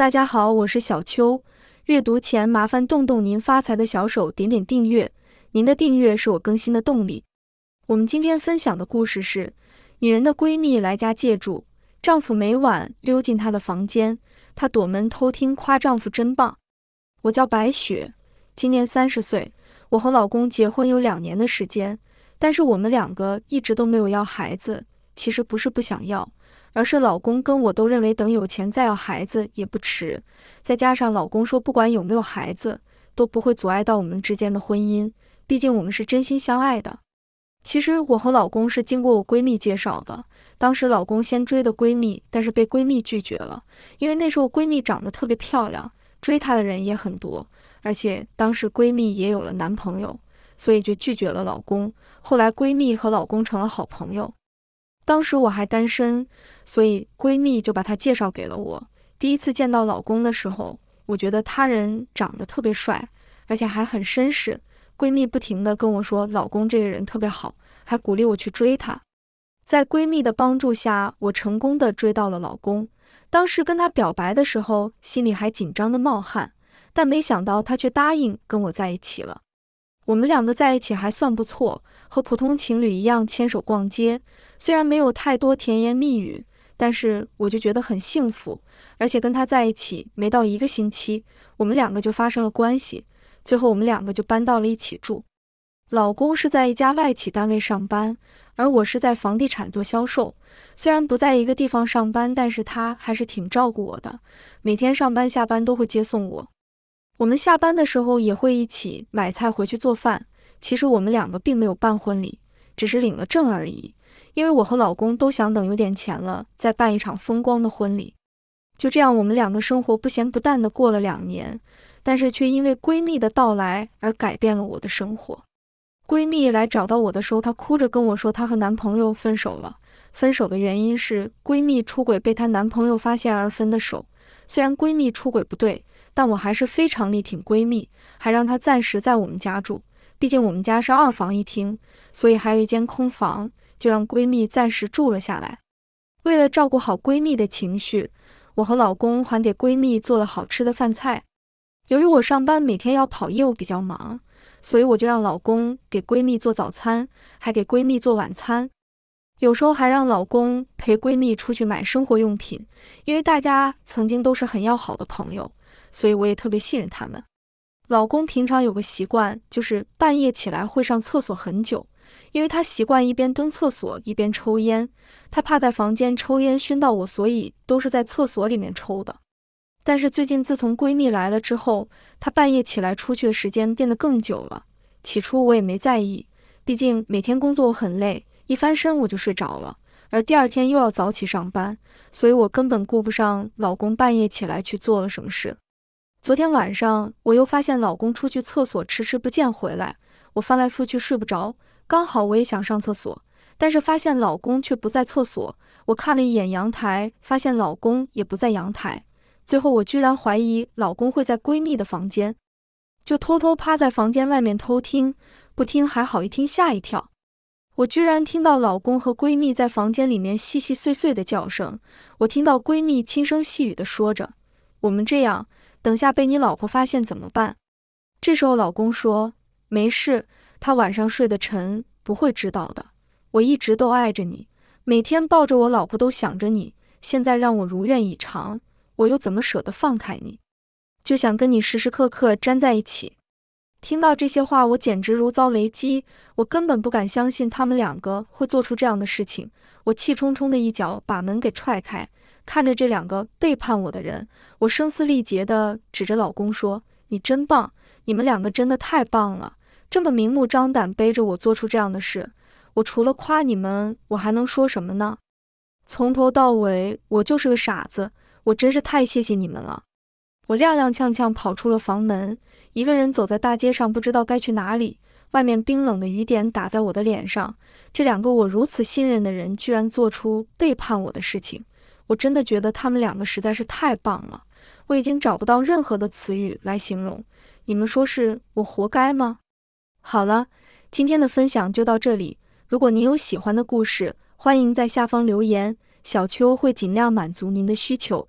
大家好，我是小秋。阅读前麻烦动动您发财的小手，点点订阅。您的订阅是我更新的动力。我们今天分享的故事是：女人的闺蜜来家借住，丈夫每晚溜进她的房间，她躲门偷听，夸丈夫真棒。我叫白雪，今年三十岁。我和老公结婚有两年的时间，但是我们两个一直都没有要孩子。其实不是不想要。而是老公跟我都认为等有钱再要孩子也不迟，再加上老公说不管有没有孩子都不会阻碍到我们之间的婚姻，毕竟我们是真心相爱的。其实我和老公是经过我闺蜜介绍的，当时老公先追的闺蜜，但是被闺蜜拒绝了，因为那时候闺蜜长得特别漂亮，追她的人也很多，而且当时闺蜜也有了男朋友，所以就拒绝了老公。后来闺蜜和老公成了好朋友。当时我还单身，所以闺蜜就把她介绍给了我。第一次见到老公的时候，我觉得他人长得特别帅，而且还很绅士。闺蜜不停的跟我说，老公这个人特别好，还鼓励我去追他。在闺蜜的帮助下，我成功的追到了老公。当时跟他表白的时候，心里还紧张的冒汗，但没想到他却答应跟我在一起了。我们两个在一起还算不错，和普通情侣一样牵手逛街。虽然没有太多甜言蜜语，但是我就觉得很幸福。而且跟他在一起没到一个星期，我们两个就发生了关系。最后我们两个就搬到了一起住。老公是在一家外企单位上班，而我是在房地产做销售。虽然不在一个地方上班，但是他还是挺照顾我的，每天上班下班都会接送我。我们下班的时候也会一起买菜回去做饭。其实我们两个并没有办婚礼，只是领了证而已。因为我和老公都想等有点钱了再办一场风光的婚礼。就这样，我们两个生活不咸不淡的过了两年，但是却因为闺蜜的到来而改变了我的生活。闺蜜来找到我的时候，她哭着跟我说，她和男朋友分手了。分手的原因是闺蜜出轨被她男朋友发现而分的手。虽然闺蜜出轨不对。但我还是非常力挺闺蜜，还让她暂时在我们家住。毕竟我们家是二房一厅，所以还有一间空房，就让闺蜜暂时住了下来。为了照顾好闺蜜的情绪，我和老公还给闺蜜做了好吃的饭菜。由于我上班每天要跑业务比较忙，所以我就让老公给闺蜜做早餐，还给闺蜜做晚餐。有时候还让老公陪闺蜜出去买生活用品，因为大家曾经都是很要好的朋友。所以我也特别信任他们。老公平常有个习惯，就是半夜起来会上厕所很久，因为他习惯一边蹲厕所一边抽烟。他怕在房间抽烟熏到我，所以都是在厕所里面抽的。但是最近自从闺蜜来了之后，他半夜起来出去的时间变得更久了。起初我也没在意，毕竟每天工作我很累，一翻身我就睡着了，而第二天又要早起上班，所以我根本顾不上老公半夜起来去做了什么事。昨天晚上我又发现老公出去厕所迟迟不见回来，我翻来覆去睡不着。刚好我也想上厕所，但是发现老公却不在厕所。我看了一眼阳台，发现老公也不在阳台。最后我居然怀疑老公会在闺蜜的房间，就偷偷趴在房间外面偷听。不听还好，一听吓一跳。我居然听到老公和闺蜜在房间里面细细碎碎的叫声。我听到闺蜜轻声细语的说着：“我们这样。”等下被你老婆发现怎么办？这时候老公说没事，他晚上睡得沉，不会知道的。我一直都爱着你，每天抱着我老婆都想着你，现在让我如愿以偿，我又怎么舍得放开你？就想跟你时时刻刻粘在一起。听到这些话，我简直如遭雷击，我根本不敢相信他们两个会做出这样的事情。我气冲冲的一脚把门给踹开。看着这两个背叛我的人，我声嘶力竭地指着老公说：“你真棒！你们两个真的太棒了！这么明目张胆背着我做出这样的事，我除了夸你们，我还能说什么呢？从头到尾，我就是个傻子！我真是太谢谢你们了！”我踉踉跄跄跑出了房门，一个人走在大街上，不知道该去哪里。外面冰冷的雨点打在我的脸上。这两个我如此信任的人，居然做出背叛我的事情！我真的觉得他们两个实在是太棒了，我已经找不到任何的词语来形容。你们说是我活该吗？好了，今天的分享就到这里。如果您有喜欢的故事，欢迎在下方留言，小秋会尽量满足您的需求。